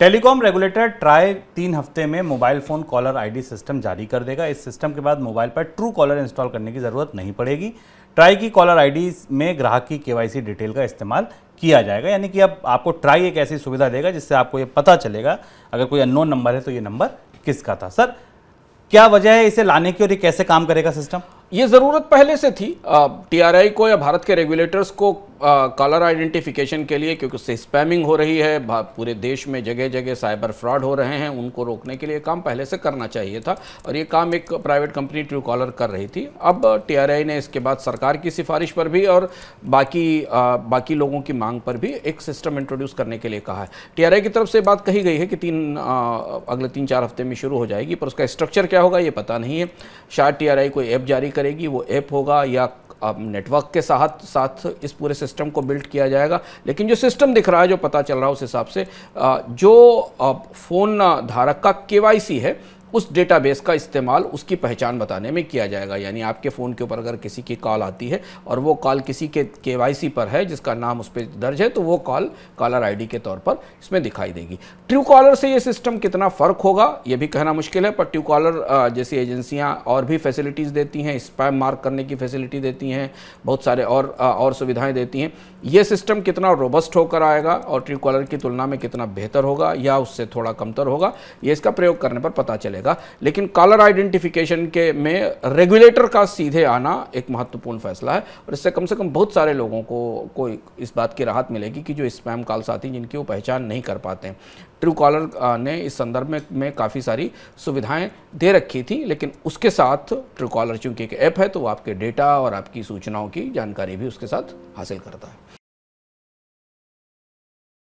telecom regulator try तीन हफ्ते में mobile phone caller ID system जारी कर देगा इस सिस्टम के बाद मोबाइल पर ट्रू कॉलर इंस्टॉल करने की ज़रूरत नहीं पड़ेगी ट्राई की कॉलर आईडी में ग्राहक की केवाईसी डिटेल का इस्तेमाल किया जाएगा यानी कि अब आपको ट्राई एक ऐसी सुविधा देगा जिससे आपको ये पता चलेगा अगर कोई अननोन नंबर है तो ये नंबर किसका था सर क्या वजह है इसे लाने की और ये कैसे काम करेगा सिस्टम ये ज़रूरत पहले से थी टीआरआई को या भारत के रेगुलेटर्स को कॉलर आइडेंटिफिकेशन के लिए क्योंकि उससे स्पैमिंग हो रही है पूरे देश में जगह जगह साइबर फ्रॉड हो रहे हैं उनको रोकने के लिए काम पहले से करना चाहिए था और ये काम एक प्राइवेट कंपनी ट्रू कॉलर कर रही थी अब टीआरआई ने इसके बाद सरकार की सिफारिश पर भी और बाकी आ, बाकी लोगों की मांग पर भी एक सिस्टम इंट्रोड्यूस करने के लिए कहा है टी की तरफ से बात कही गई है कि तीन आ, अगले तीन चार हफ्ते में शुरू हो जाएगी पर उसका स्ट्रक्चर क्या होगा ये पता नहीं है शायद टी कोई ऐप जारी करेगी वो ऐप होगा या अब नेटवर्क के साथ साथ इस पूरे सिस्टम को बिल्ड किया जाएगा लेकिन जो सिस्टम दिख रहा है जो पता चल रहा है उस हिसाब से जो फ़ोन धारक का के है उस डेटाबेस का इस्तेमाल उसकी पहचान बताने में किया जाएगा यानी आपके फ़ोन के ऊपर अगर किसी की कॉल आती है और वो कॉल किसी के के पर है जिसका नाम उस पर दर्ज है तो वो कॉल कॉलर आईडी के तौर पर इसमें दिखाई देगी ट्रू कॉलर से ये सिस्टम कितना फ़र्क होगा ये भी कहना मुश्किल है पर ट्रू कॉलर जैसी एजेंसियाँ और भी फैसिलिटीज़ देती हैं स्पैम मार्क करने की फैसिलिटी देती हैं बहुत सारे और और सुविधाएँ देती हैं ये सिस्टम कितना रोबस्ट होकर आएगा और ट्रू कॉलर की तुलना में कितना बेहतर होगा या उससे थोड़ा कमतर होगा ये इसका प्रयोग करने पर पता चलेगा मिलेगा लेकिन कॉलर आइडेंटिफिकेशन के में रेगुलेटर का सीधे आना एक महत्वपूर्ण फैसला है और इससे कम से कम बहुत सारे लोगों को कोई इस बात की राहत मिलेगी कि जो स्पैम कॉल्स आती हैं जिनकी वो पहचान नहीं कर पाते हैं ट्रू कॉलर ने इस संदर्भ में, में काफ़ी सारी सुविधाएं दे रखी थी लेकिन उसके साथ ट्रू कॉलर चूँकि एक ऐप है तो वो आपके डेटा और आपकी सूचनाओं की जानकारी भी उसके साथ हासिल करता है